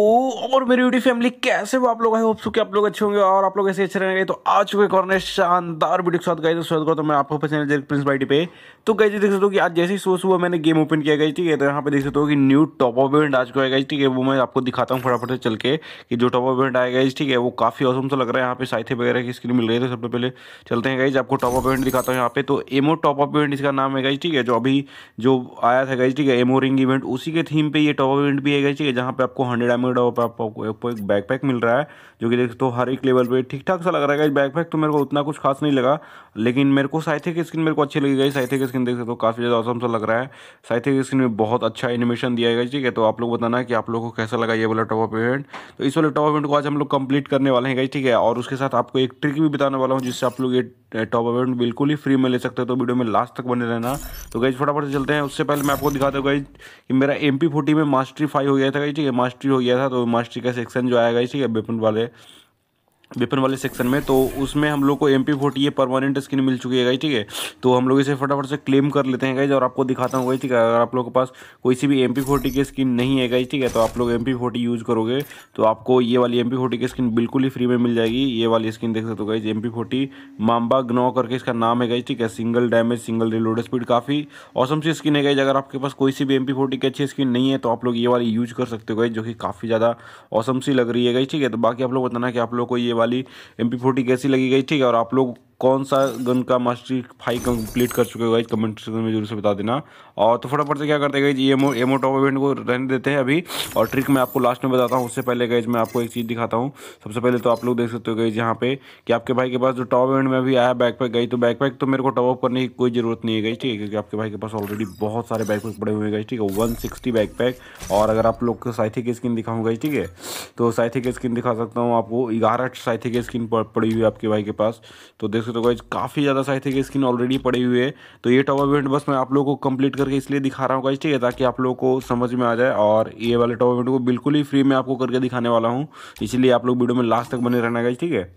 ओ और मेरी beauty family कैसे हो आप लोग आई होप कि आप लोग अच्छे होंगे और आप लोग ऐसे अच्छे रहेंगे तो आ चुके कॉर्नर शानदार वीडियो के साथ गए तो स्वागत करता हूँ मैं आपको पसंद है प्रिंस बाइटी पे तो गई देख सकते हो कि आज जैसे ही सुबह सुबह मैंने गेम ओपन किया गई ठीक है तो यहाँ पे देख सकते हो कि न्यू टॉप ऑफ इवेंट आज को आएगा ठीक है वो मैं आपको दिखाता हूँ फटाफट से चल के कि जो टॉप ऑफ इवेंट आएगा ठीक है वो काफ़ी औसम से लग रहा है यहाँ पे साइथे वगैरह की स्क्रीन मिल रही है तो सबसे पहले चलते हैं गई आपको टॉप ऑफ इवेंट दिखाता हूँ यहाँ पे तो एमो टॉप ऑफ इवेंट इसका नाम है गई ठीक है जो अभी जो आया था गई ठीक है एमो रिंग इवेंट उसी के थीम पे ये टॉप ऑफ इवेंट भी है गई ठीक है जहाँ पे आपको हंड्रेड एम में टॉप आपको आपको एक बैकपैक मिल रहा है जो कि देख सकते हो तो हर एक लेवल पे ठीक ठाक सा लग रहा है इस बैकपैक तो मेरे को उतना कुछ खास नहीं लगा लेकिन मेरे को साइथे की स्किन मेरे को अच्छी लगी गई साइथे की स्किन देख सकते हो काफ़ी ज़्यादा औसम सा लग रहा है साइथे की स्किन में बहुत अच्छा एनिमेशन दिया गया ठीक है तो आप लोग बताना कि आप लोग को कैसा लगा ये वाला टॉप इवेंट तो इस वाले टॉप इवेंट को आज हम लोग कंप्लीट करने वाले हैं गई ठीक है और उसके साथ आपको एक ट्रिक भी बताने वाला हूँ जिससे आप लोग ये टॉप इवेंट बिल्कुल ही फ्री में ले सकते हो तो वीडियो में लास्ट तक बने रहना तो गई फटाफट से चलते हैं उससे पहले मैं आपको दिखा दूँ गई कि मेरा एम पी फोर्टी में मास्टरी फाइव हो गया था गई ठीक है मास्टरी हो गया था तो मास्टर का सेक्शन जो आएगा ठीक है वेपन वाले वेपन वाले सेक्शन में तो उसमें हम लोग को एम पी फोर्टी ये परमानेंट स्किन मिल चुकी है गाई ठीक है तो हम लोग इसे फटाफट से क्लेम कर लेते हैं गाइज और आपको दिखाता हूँ गाई ठीक है अगर आप लोग के पास कोई सी भी एम पी फोर्टी की स्किन नहीं है गाई ठीक है तो आप लोग एम पी फोर्टी यूज़ करोगे तो आपको ये वाली एम पी फोर्टी की स्किन बिल्कुल ही फ्री में मिल जाएगी ये वाली स्किन देख सकते हो गाइज एम पी फोर्टी ग्नो करके इसका नाम है गाइज ठीक है single damage single reload speed काफ़ी औसम सी स्किन है गाइज अगर आपके पास कोई सी भी एम पी फोर्टी की अच्छी स्किन नहीं है तो आप लोग ये वाली यूज कर सकते हो गाइज जो कि काफ़ी ज़्यादा औसम सी लग रही है गाइज ठीक है तो बाकी आप लोग बताना कि आप लोग को ये वाली वाली एम पी फोर्टी कैसी लगी गई ठीक है और आप लोग कौन सा गन का मास्टरी फाइव कंप्लीट कर चुके हो गाइज कमेंट सेक्शन में जरूर से बता देना और तो फटाफट से क्या करते गाइज ये एमओ एमओ टॉप इवेंट को रहने देते हैं अभी और ट्रिक मैं आपको लास्ट में बताता हूँ उससे पहले गाइज मैं आपको एक चीज़ दिखाता हूँ सबसे पहले तो आप लोग देख सकते हो गाइज यहाँ पे कि आपके भाई के पास जो टॉप इवेंट में अभी आया बैकपैक गई तो बैकपैक तो मेरे को टॉपअप करने की कोई ज़रूरत नहीं है गई ठीक है क्योंकि आपके भाई के पास ऑलरेडी बहुत सारे बैकपैक पड़े हुए गए ठीक है वन सिक्सटी बैकपैक और अगर आप लोग को साइथे की स्किन दिखाऊंगा ठीक है तो साइथी की स्किन दिखा सकता हूँ आपको ग्यारह साइथी की स्किन पड़ी हुई आपके भाई के पास तो देख सकते हो गाइज तो काफ़ी ज़्यादा साइज थे स्किन ऑलरेडी पड़ी हुई है तो ये टॉप इवेंट बस मैं आप लोगों को कंप्लीट करके इसलिए दिखा रहा हूँ गाइज ठीक है ताकि आप लोगों को समझ में आ जाए और ये वाले टॉप इवेंट को बिल्कुल ही फ्री में आपको करके दिखाने वाला हूँ इसलिए आप लोग वीडियो में लास्ट तक बने रहना गाइज ठीक है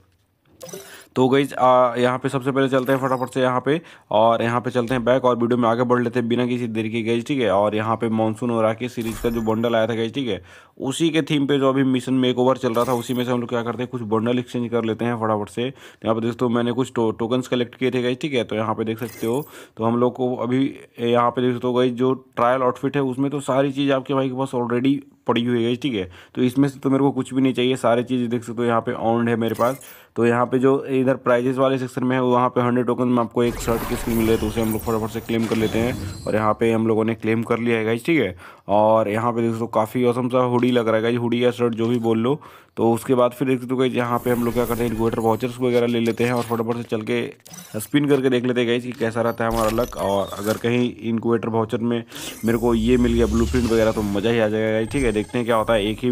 तो गई यहाँ पे सबसे पहले चलते हैं फटाफट से यहाँ पे और यहाँ पे चलते हैं बैक और वीडियो में आगे बढ़ लेते हैं बिना किसी देर के गई ठीक है और यहाँ पे मानसून और आके सीरीज का जो बंडल आया था गई ठीक है उसी के थीम पे जो अभी मिशन मेक चल रहा था उसी में से हम लोग क्या करते हैं कुछ बंडल एक्सचेंज कर लेते हैं फटाफट से तो यहाँ पे दोस्तों मैंने कुछ टो, टोकन्स कलेक्ट किए थे गई ठीक है तो यहाँ पे देख सकते हो तो हम लोग को अभी यहाँ पे देख सकते हो गई जो ट्रायल आउटफिट है उसमें तो सारी चीज़ आपके भाई के पास ऑलरेडी पड़ी हुई है ठीक है तो इसमें से तो मेरे को कुछ भी नहीं चाहिए सारी चीज़ देख सकते हो यहाँ पे ऑन है मेरे पास तो यहाँ पे जो इधर प्राइजेस वाले सेक्शन में है वहाँ पे हंड्रेड टोकन में आपको एक शर्ट की स्किन मिल रही है तो उसे हम लोग फटाफट से क्लेम कर लेते हैं और यहाँ पे हम लोगों ने क्लेम कर लिया है गाइज ठीक है और यहाँ पे दोस्तों काफ़ी औसम सा हुडी लग रहा है गाइज हुडी या शर्ट जो भी बोल लो तो उसके बाद फिर एक तो यहाँ पे हम लोग क्या करते हैं इन्वेटर वाचर्स वगैरह ले लेते हैं और फटाफट से चल के स्पिन करके देख लेते हैं गाइज कि कैसा रहता है हमारा लक और अगर कहीं इनक्यूबेटर वाचर में मेरे को ये मिल गया ब्लू वगैरह तो मज़ा ही आ जाएगा गाइज ठीक है देखते हैं क्या होता है एक ही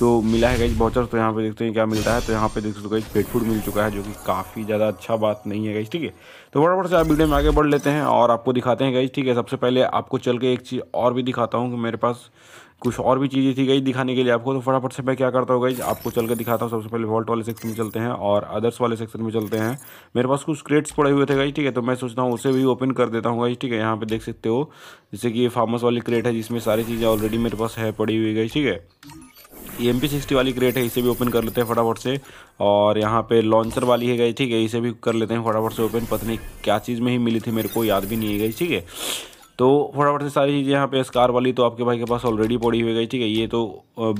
तो मिला है गाइज बॉचर तो यहाँ पे देखते हैं क्या मिलता है तो यहाँ पे देख सकते हो पेट फूड मिल चुका है जो कि काफ़ी ज़्यादा अच्छा बात नहीं है गई ठीक है तो बड़ा से आप वीडियो में आगे बढ़ लेते हैं और आपको दिखाते हैं गई ठीक है सबसे पहले आपको चल के एक चीज़ और भी दिखाता हूँ कि मेरे पास कुछ और भी चीज़ें थी गई दिखाने के लिए आपको तो फटाफट से मैं क्या करता हूँ गई आपको चल के दिखाता हूँ सबसे पहले वॉल्ट वाले सेक्शन में चलते हैं और अदर्स वाले सेक्शन में चलते हैं मेरे पास कुछ क्रेट्स पड़े हुए थे गई ठीक है तो मैं सोचता हूँ उसे भी ओपन कर देता हूँ गई ठीक है यहाँ पे देख सकते हो जैसे कि ये फार्मस वाली क्रेट है जिसमें सारी चीज़ें ऑलरेडी मेरे पास है पड़ी हुई गई ठीक है ये पी सिक्सटी वाली क्रेट है इसे भी ओपन कर लेते हैं फटाफट से और यहाँ पे लॉन्चर वाली है गई ठीक है इसे भी कर लेते हैं फटाफट से ओपन पता नहीं क्या चीज़ में ही मिली थी मेरे को याद भी नहीं है गई ठीक है तो फटाफट से सारी चीज़ें यहाँ पे स्कार वाली तो आपके भाई के पास ऑलरेडी पड़ी हुई गई ठीक है ये तो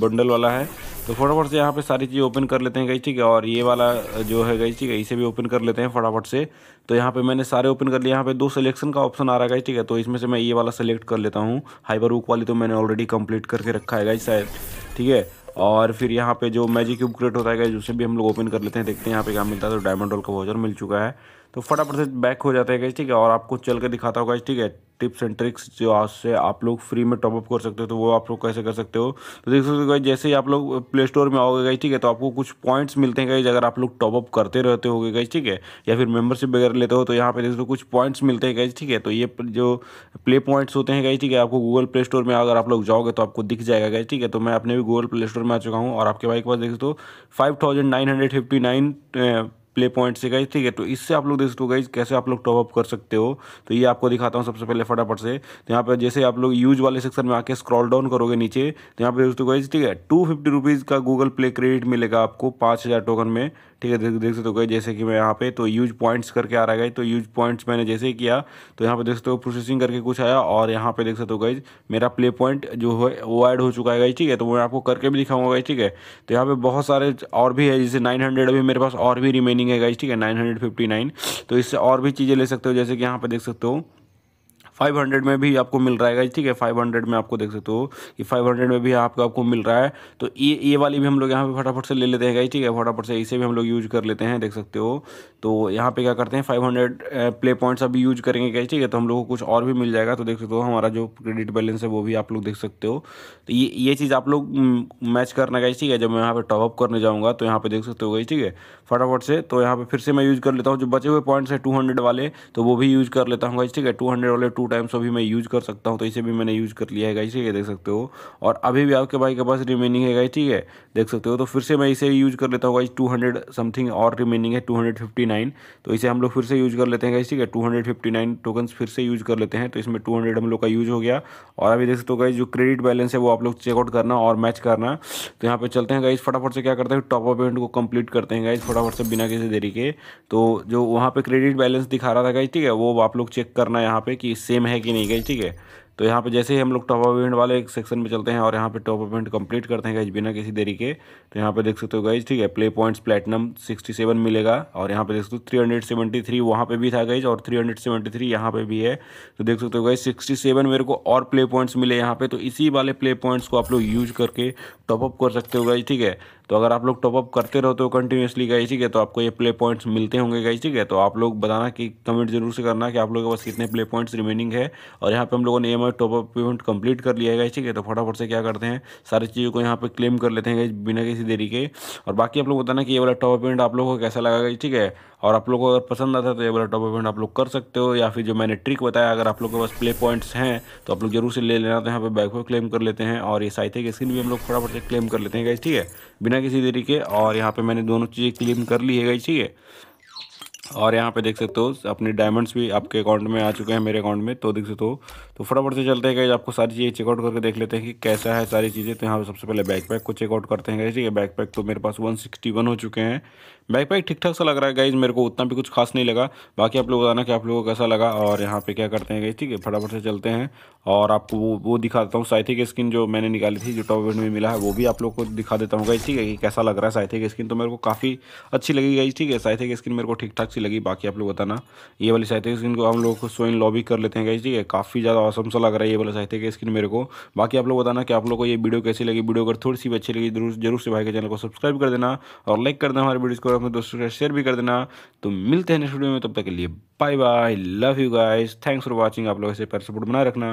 बंडल वाला है तो फटाफट से यहाँ पे सारी चीज़ें ओपन कर लेते हैं गई ठीक है और ये वाला जो है गई ठीक है इसे भी ओपन कर लेते हैं फटाफट से तो यहाँ पे मैंने सारे ओपन कर लिए यहाँ पे दो सिलेक्शन का ऑप्शन आ रहा है ठीक है तो इसमें से मैं ये वाला सेलेक्ट कर लेता हूँ हाइबर हुक वाली तो मैंने ऑलरेडी कम्प्लीट करके रखा है गई शायद ठीक है और फिर यहाँ पे जो मैजिक क्यूब क्रिएट होता है उसे भी हम लोग ओपन कर लेते हैं देखते हैं यहाँ पे क्या मिलता है तो डायमंड रोल का वाउचर मिल चुका है तो फटाफट से बैक हो जाता है गाइस ठीक है और आपको चल के दिखाता होगा ठीक है टिप्स एंड ट्रिक्स जो आज से आप लोग फ्री में टॉपअप कर सकते हो तो वो आप लोग कैसे कर सकते हो तो देख सकते हो जैसे ही आप लोग प्ले स्टोर में आओगे गाइज ठीक है तो आपको कुछ पॉइंट्स मिलते हैं गाइज अगर आप लोग टॉपअप करते रहते हो गाइस ठीक है या फिर मेंबरशिप वगैरह लेते हो तो यहाँ पे देख सकते हो कुछ पॉइंट्स मिलते हैं गाइस ठीक है तो ये जो प्ले पॉइंट्स होते हैं गाइस ठीक है आपको गूगल प्ले स्टोर में अगर आप लोग जाओगे तो आपको दिख जाएगा गाइस ठीक है तो मैं अपने भी गूगल प्ले स्टोर में आ चुका हूँ और आपके भाई के पास देख सकते हो फाइव प्ले पॉइंट से गई ठीक है तो इससे आप लोग देख सकते हो गई कैसे आप लोग टॉपअप कर सकते हो तो ये आपको दिखाता हूँ सबसे पहले फटाफट से तो यहाँ पर जैसे आप लोग यूज वाले सेक्शन में आके स्क्रॉल डाउन करोगे नीचे तो यहाँ पर हो गई ठीक है टू फिफ्टी रुपीज़ का गूगल प्ले क्रेडिट मिलेगा आपको पाँच हज़ार टोकन में ठीक है देख सकते हो गए जैसे कि मैं यहाँ पे तो यूज पॉइंट्स करके आ रहा है तो यूज पॉइंट्स मैंने जैसे ही किया तो यहाँ पे देख सकते हो प्रोसेसिंग करके कुछ आया और यहाँ पे देख सकते हो गई मेरा प्ले पॉइंट जो है वो ऐड हो चुका है ठीक है तो मैं आपको करके भी दिखाऊंगा गई ठीक है तो यहाँ पे बहुत सारे और भी है जैसे नाइन हंड्रेड अभी मेरे पास और भी रिमेनिंग है गई ठीक है नाइन हंड्रेड फिफ्टी नाइन तो इससे और भी चीज़ें ले सकते हो जैसे कि यहाँ पर देख सकते हो 500 में भी आपको मिल रहा है ठीक है 500 में आपको देख सकते हो कि 500 में भी आपको आपको मिल रहा है तो ये ये वाली भी हम लोग यहाँ पे फटाफट से ले लेते हैं गाइज ठीक है फटाफट से इसे भी हम लोग यूज कर लेते हैं देख सकते हो तो यहाँ पे क्या करते हैं 500 प्ले पॉइंट्स अभी यूज करेंगे गाइज ठीक है तो हम लोग को कुछ और भी मिल जाएगा तो देख सकते हो हमारा जो क्रेडिट बैलेंस है वो भी आप लोग देख सकते हो तो ये ये चीज़ आप लोग मैच करना का ठीक है जब मैं यहाँ पर टॉपअप करने जाऊँगा तो यहाँ पर देख सकते हो गई ठीक है फटाफट से तो यहाँ पर फिर से मैं यूज़ कर लेता हूँ जो बचे हुए पॉइंट्स है टू वाले तो वो भी यूज़ कर लेता हूँ गाइज ठीक है टू वाले टू टाइम्स अभी मैं यूज़ कर सकता हूँ तो इसे भी मैंने यूज़ कर लिया है गाइस ठीक है देख सकते हो और अभी भी आपके भाई के पास रिमेनिंग है गाइस ठीक है देख सकते हो तो फिर से मैं इसे यूज़ कर लेता हूँ गाइस टू समथिंग और रिमेनिंग है टू तो इसे हम लोग फिर से यूज़ कर लेते हैं गाइस ठीक है टू हंड्रेड फिर से यूज़ कर लेते हैं तो इसमें टू हम लोग का यूज़ हो गया और अभी देख सकते हो गाइस जो क्रेडिट बैलेंस है वो आप लोग चेकआउट करना और मैच करना तो यहाँ पर चलते हैं गाइज फटाफट से क्या करते हैं टॉप अप इवेंट को कंप्लीट करते हैं गाइज फटाफट से बिना किसी देरी के तो जो वहाँ पे क्रेडिट बैलेंस दिखा रहा था गाइज ठीक है वो आप लोग चेक करना यहाँ पे कि सेम सेम है कि नहीं गई ठीक है तो यहाँ पे जैसे ही हम लोग टॉप अपमेंट इवेंट वाले एक सेक्शन में चलते हैं और यहाँ पे टॉप अपमेंट इवेंट कंप्लीट करते हैं गाइज बिना किसी देरी के तो यहाँ पे देख सकते हो गाइज ठीक है प्ले पॉइंट्स प्लेटनम 67 मिलेगा और यहाँ पे देख सकते हो 373 वहाँ पर भी था गाइज और 373 यहाँ पर भी है तो देख सकते हो गाइज 67 मेरे को और प्ले पॉइंट्स मिले यहाँ पे तो इसी वाले प्ले पॉइंट्स को आप लोग यूज करके टॉपअप कर सकते हो गाइज ठीक है तो अगर आप लोग टॉपअप करते रहते हो कंटिन्यूसली गई ठीक है तो आपको ये प्ले पॉइंट्स मिलते होंगे गई ठीक है तो आप लोग बताना कि कमेंट जरूर से करना कि आप लोगों के पास कितने प्ले पॉइंट्स रिमेनिंग है और यहाँ पे हम लोगों ने M I top up payment complete कर लिया है ठीक है तो फटाफट से क्या करते हैं सारी चीज़ों को यहाँ पर क्लेम कर लेते हैं बिना किसी देरी के और बाकी आप लोग बताना कि ये वाला टॉपअप पेमेंट आप लोगों को कैसा लगा ठीक है और आप लोग को अगर पसंद आता है तो ये वाला टॉप इवेंट आप लोग कर सकते हो या फिर जो मैंने ट्रिक बताया अगर आप लोग के पास प्ले पॉइंट्स हैं तो आप लोग जरूर से ले लेना तो यहाँ पर बैक पर क्लेम कर लेते हैं और ये साइथे की स्किन भी हम लोग फटाफट से क्लेम कर लेते हैं गाइज ठीक है बिना किसी तरीके और यहाँ पे मैंने दोनों चीज़ें क्लीन कर ली है गई ठीक है और यहाँ पे देख सकते हो अपने डायमंड्स भी आपके अकाउंट में आ चुके हैं मेरे अकाउंट में तो देख सकते हो तो फटाफट से चलते हैं आपको सारी चीज़ें चेकआउट करके देख लेते हैं कि कैसा है सारी चीज़ें तो यहाँ पे सबसे पहले बैकपैक को चेकआउट करते हैं ठीक है बैकपैक तो मेरे पास 161 हो चुके हैं बैकपैक ठीक ठाक सा लग रहा है गाइज मेरे को उतना भी कुछ खास नहीं लगा बाकी आप लोग बताना कि आप लोगों को कैसा लगा और यहाँ पर क्या करते हैं गाइज ठीक है फटाफट से चलते हैं और आपको वो वो दिखा देता हूँ साइथी की स्किन जो मैंने निकाली थी जो टॉप इवेंट में मिला है वो भी आप लोग को दिखा देता हूँ गाइज ठीक है कि कैसा लग रहा है साइथी की स्किन तो मेरे को काफ़ी अच्छी लगी गई ठीक है साइथी की स्किन मेरे को ठीक ठाक कैसी लगी बाकी आप लोग बताना ये वाली साहित्य स्क्रीन को हम लोग सो इन लॉबी कर लेते हैं गाइज ठीक है काफ़ी ज़्यादा औसम सा लग रहा है ये वाला साहित्य की स्क्रीन मेरे को बाकी आप लोग बताना कि आप लोग को ये वीडियो कैसी लगी वीडियो अगर थोड़ी सी अच्छी लगी जरूर जरूर से भाई के चैनल को सब्सक्राइब कर देना और लाइक कर देना हमारे वीडियो को अपने दोस्तों के शेयर भी कर देना तो मिलते हैं नेक्स्ट वीडियो में तब तक के लिए bye bye love you guys thanks for watching आप लोग ऐसे पर सपोर्ट बनाए रखना